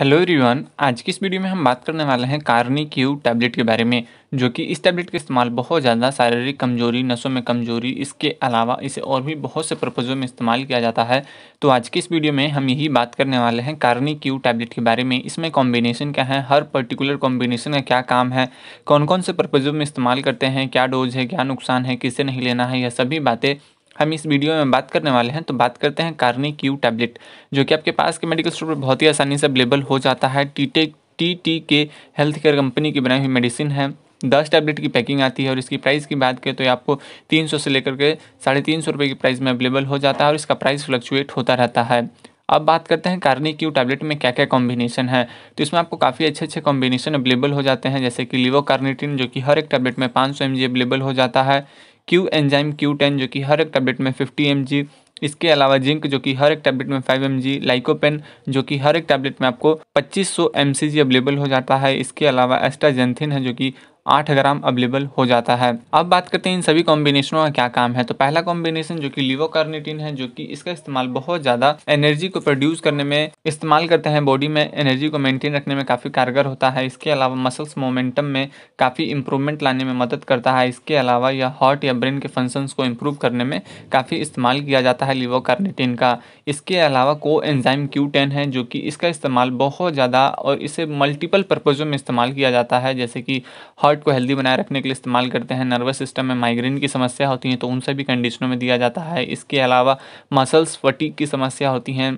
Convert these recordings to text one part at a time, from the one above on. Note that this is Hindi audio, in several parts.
हेलो एवरीवन आज की इस वीडियो में हम बात करने वाले हैं कार्नी क्यू टैबलेट के बारे में जो कि इस टैबलेट का इस्तेमाल बहुत ज़्यादा शारीरिक कमजोरी नसों में कमजोरी इसके अलावा इसे और भी बहुत से पर्पज़ों में इस्तेमाल किया जाता है तो आज की इस वीडियो में हम यही बात करने वाले हैं कार्नी क्यू टैबलेट के बारे में इसमें कॉम्बिनेशन क्या है हर पर्टिकुलर कॉम्बिनेशन का क्या काम है कौन कौन से पर्पज़ों में इस्तेमाल करते हैं क्या डोज है क्या नुकसान है किसे नहीं लेना है यह सभी बातें हम इस वीडियो में बात करने वाले हैं तो बात करते हैं कार्नी क्यू टैबलेट जो कि आपके पास के मेडिकल स्टोर पर बहुत ही आसानी से अवेलेबल हो जाता है टीटेक टी टी के हेल्थ केयर कंपनी की बनाई हुई मेडिसिन है दस टैबलेट की पैकिंग आती है और इसकी प्राइस की बात करें तो ये आपको तीन सौ से लेकर के साढ़े तीन सौ रुपये की प्राइस में अवेलेबल हो जाता है और इसका प्राइस फ्लक्चुएट होता रहता है अब बात करते हैं कार्नी क्यू टैबलेट में क्या क्या कॉम्बिनेशन है तो इसमें आपको काफ़ी अच्छे अच्छे कॉम्बिनेशन अवेलेबल हो जाते हैं जैसे कि लिवो कार्निटिन जो कि हर एक टैबलेट में पाँच सौ अवेलेबल हो जाता है क्यू एंजाइम क्यू टेन जो कि हर एक टैबलेट में फिफ्टी एम जी इसके अलावा जिंक जो कि हर एक टैबलेट में फाइव एम जी लाइकोपेन जो कि हर एक टैबलेट में आपको पच्चीस सौ एम सी जी अवेलेबल हो जाता है इसके अलावा एस्टाजेंथिन है जो कि आठ ग्राम अवेलेबल हो जाता है अब बात करते हैं इन सभी कॉम्बिनेशनों का क्या काम है तो पहला कॉम्बिनेशन जो कि लिवोकार्निटिन है जो कि इसका इस्तेमाल बहुत ज़्यादा एनर्जी को प्रोड्यूस करने में इस्तेमाल करते हैं बॉडी में एनर्जी को मेंटेन रखने में काफ़ी कारगर होता है इसके अलावा मसल्स मोमेंटम में काफ़ी इंप्रूवमेंट लाने में मदद करता है इसके अलावा यह हार्ट या ब्रेन के फंक्शन को इम्प्रूव करने में काफ़ी इस्तेमाल किया जाता है लिवोकार्निटिन का इसके अलावा को एंजाइम क्यू टेन है जो कि इसका इस्तेमाल बहुत ज़्यादा और इसे मल्टीपल पर्पज़ों में इस्तेमाल किया जाता है जैसे कि हार्ट हार्ट को हेल्दी बनाए रखने के लिए इस्तेमाल करते हैं नर्वस सिस्टम में माइग्रेन की समस्या होती है तो उन सभी कंडीशनों में दिया जाता है इसके अलावा मसल्स फटीक की समस्या होती हैं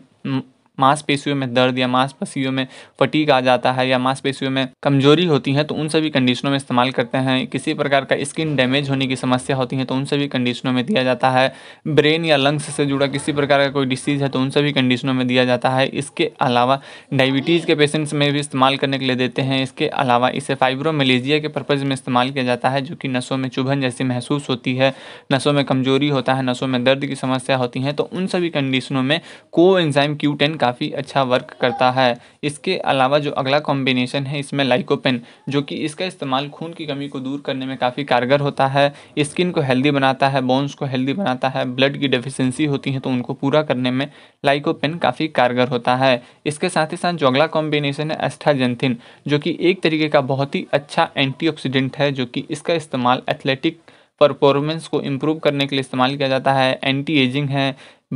मांसपेशियों में दर्द या मांसपेशियों में फटीक आ जाता है या मांसपेशियों में कमजोरी होती है तो उन सभी कंडीशनों में इस्तेमाल करते हैं किसी प्रकार का स्किन डैमेज होने की समस्या होती है तो उन सभी कंडीशनों में दिया जाता है ब्रेन या लंग्स से जुड़ा किसी प्रकार का कोई डिसीज़ है तो उन सभी कंडीशनों में दिया जाता है इसके अलावा डायबिटीज़ के पेशेंट्स में भी इस्तेमाल करने के लिए देते हैं इसके अलावा इसे फाइब्रोमलेजिया के पर्पज़ में इस्तेमाल किया जाता है जो कि नसों में चुभन जैसी महसूस होती है नसों में कमजोरी होता है नसों में दर्द की समस्या होती है तो उन सभी कंडीशनों में को एंजाइम क्यू टेन काफ़ी अच्छा वर्क करता है इसके अलावा जो अगला कॉम्बिनेशन है इसमें लाइकोपेन जो कि इसका इस्तेमाल खून की कमी को दूर करने में काफ़ी कारगर होता है स्किन को हेल्दी बनाता है बोन्स को हेल्दी बनाता है ब्लड की डिफिशेंसी होती है तो उनको पूरा करने में लाइकोपेन काफ़ी कारगर होता है इसके साथ ही साथ जो अगला कॉम्बिनेशन है एस्ट्राजेंथिन जो कि एक तरीके का बहुत ही अच्छा एंटी है जो कि इसका इस्तेमाल एथलेटिक परफॉर्मेंस को इम्प्रूव करने के लिए इस्तेमाल किया जाता है एंटी एजिंग है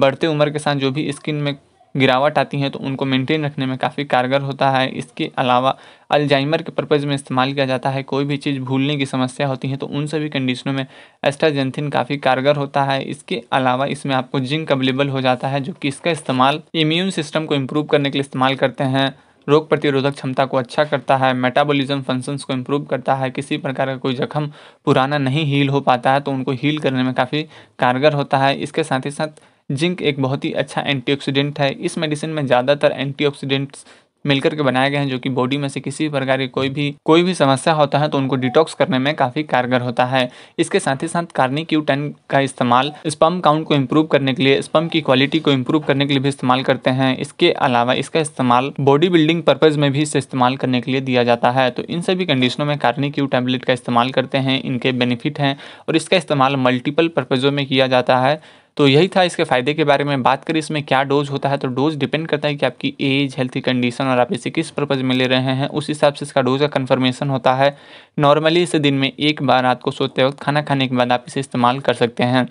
बढ़ते उम्र के साथ जो भी स्किन में गिरावट आती है तो उनको मेंटेन रखने में काफ़ी कारगर होता है इसके अलावा अल्जाइमर के पर्पज़ में इस्तेमाल किया जाता है कोई भी चीज़ भूलने की समस्या होती है तो उन सभी कंडीशनों में एस्ट्राजेंथिन काफ़ी कारगर होता है इसके अलावा इसमें आपको जिंक अवेलेबल हो जाता है जो कि इसका इस्तेमाल इम्यून सिस्टम को इम्प्रूव करने के लिए इस्तेमाल करते हैं रोग प्रतिरोधक क्षमता को अच्छा करता है मेटाबॉलिज्म फंक्शंस को इम्प्रूव करता है किसी प्रकार का कोई जख्म पुराना नहीं हील हो पाता है तो उनको हील करने में काफ़ी कारगर होता है इसके साथ ही साथ जिंक एक बहुत ही अच्छा एंटीऑक्सीडेंट है इस मेडिसिन में ज़्यादातर एंटीऑक्सीडेंट्स मिलकर के बनाए गए हैं जो कि बॉडी में से किसी प्रकार की कोई भी कोई भी समस्या होता है तो उनको डिटॉक्स करने में काफ़ी कारगर होता है इसके साथ ही साथ कार्नी क्यू टेन का इस्तेमाल स्पम काउंट को इम्प्रूव करने के लिए स्पम की क्वालिटी को इम्प्रूव करने के लिए भी इस्तेमाल करते हैं इसके अलावा इसका इस्तेमाल बॉडी बिल्डिंग पर्पज़ में भी इसे इस्तेमाल करने के लिए दिया जाता है तो इन सभी कंडीशनों में कार्नी क्यू टैबलेट का इस्तेमाल करते हैं इनके बेनिफिट हैं और इसका इस्तेमाल मल्टीपल पर्पज़ों में किया जाता है तो यही था इसके फ़ायदे के बारे में बात करें इसमें क्या डोज होता है तो डोज डिपेंड करता है कि आपकी एज हेल्थ कंडीशन और आप इसे किस पर्पज़ में ले रहे हैं उस हिसाब से इसका डोज का कन्फर्मेशन होता है नॉर्मली इसे दिन में एक बार रात को सोते वक्त खाना खाने के बाद आप इसे इस्तेमाल कर सकते हैं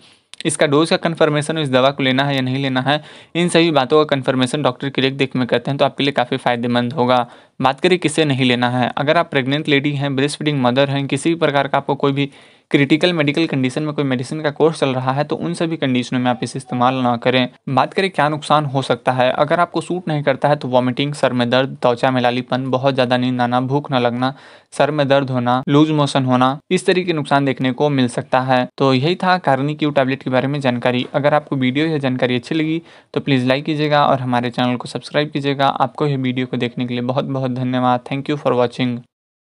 इसका डोज का कन्फर्मेशन इस दवा को लेना है या नहीं लेना है इन सभी बातों का कन्फर्मेशन डॉक्टर की देख देख में करते हैं तो आपके लिए काफ़ी फायदेमंद होगा बात करें किसे नहीं लेना है अगर आप प्रेग्नेंट लेडी हैं ब्रेस्ट फीडिंग मदर हैं किसी भी प्रकार का आपको कोई भी क्रिटिकल मेडिकल कंडीशन में कोई मेडिसिन का कोर्स चल रहा है तो उन सभी कंडीशनों में आप इसे इस्तेमाल ना करें बात करें क्या नुकसान हो सकता है अगर आपको सूट नहीं करता है तो वॉमिटिंग सर में दर्द त्वचा में लालीपन बहुत ज़्यादा नींद आना भूख न लगना सर में दर्द होना लूज मोशन होना इस तरीके के नुकसान देखने को मिल सकता है तो यही था कारनी क्यू टैबलेट के बारे में जानकारी अगर आपको वीडियो या जानकारी अच्छी लगी तो प्लीज़ लाइक कीजिएगा और हमारे चैनल को सब्सक्राइब कीजिएगा आपको यह वीडियो को देखने के लिए बहुत बहुत धन्यवाद थैंक यू फॉर वॉचिंग